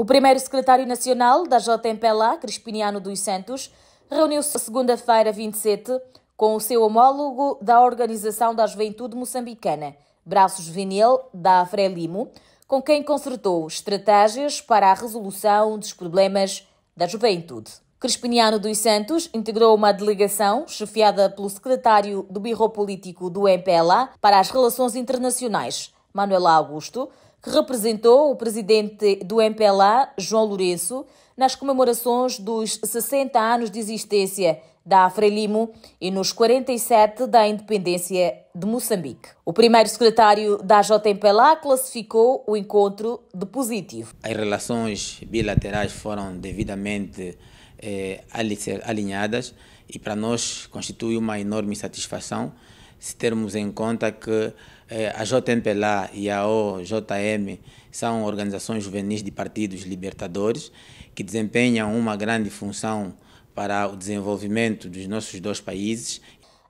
O primeiro secretário nacional da JMPLA, Crispiniano dos Santos, reuniu-se segunda-feira 27 com o seu homólogo da Organização da Juventude Moçambicana, Braços Juvenil, da Frelimo, com quem concertou estratégias para a resolução dos problemas da juventude. Crispiniano dos Santos integrou uma delegação chefiada pelo secretário do Birro Político do MPLA para as Relações Internacionais, Manuel Augusto, que representou o presidente do MPLA, João Lourenço, nas comemorações dos 60 anos de existência da Frelimo e nos 47 da independência de Moçambique. O primeiro secretário da JMPLA classificou o encontro de positivo. As relações bilaterais foram devidamente eh, alinhadas e para nós constitui uma enorme satisfação se termos em conta que eh, a JMPLA e a OJM são organizações juvenis de partidos libertadores que desempenham uma grande função para o desenvolvimento dos nossos dois países.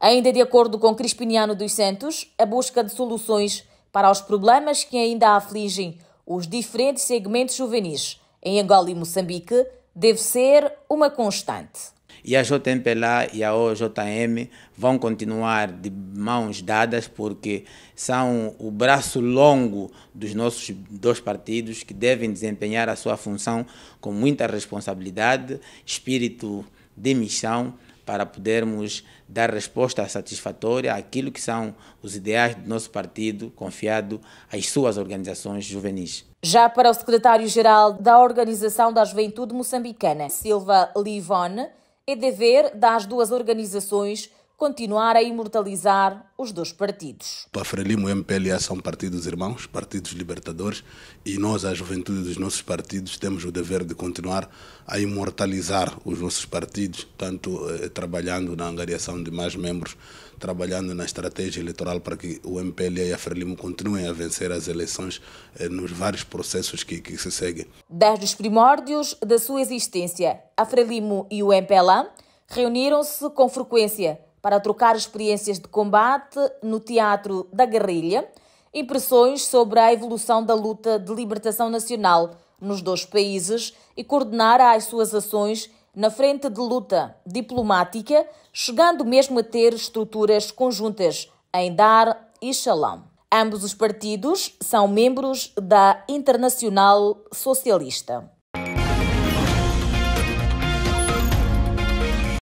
Ainda de acordo com Crispiniano dos Santos, a busca de soluções para os problemas que ainda afligem os diferentes segmentos juvenis em Angola e Moçambique deve ser uma constante. E a JMPLA e a OJM vão continuar de mãos dadas, porque são o braço longo dos nossos dois partidos que devem desempenhar a sua função com muita responsabilidade, espírito de missão para podermos dar resposta satisfatória àquilo que são os ideais do nosso partido, confiado às suas organizações juvenis. Já para o secretário-geral da Organização da Juventude Moçambicana, Silva Livone, é dever das duas organizações continuar a imortalizar os dois partidos. Para Frelimo e o MPLA são partidos irmãos, partidos libertadores, e nós, a juventude dos nossos partidos, temos o dever de continuar a imortalizar os nossos partidos, tanto eh, trabalhando na angariação de mais membros, trabalhando na estratégia eleitoral para que o MPLA e a Frelimo continuem a vencer as eleições eh, nos vários processos que, que se seguem. Desde os primórdios da sua existência, a Frelimo e o MPLA reuniram-se com frequência para trocar experiências de combate no teatro da guerrilha, impressões sobre a evolução da luta de libertação nacional nos dois países e coordenar as suas ações na frente de luta diplomática, chegando mesmo a ter estruturas conjuntas em Dar e Shalom. Ambos os partidos são membros da Internacional Socialista.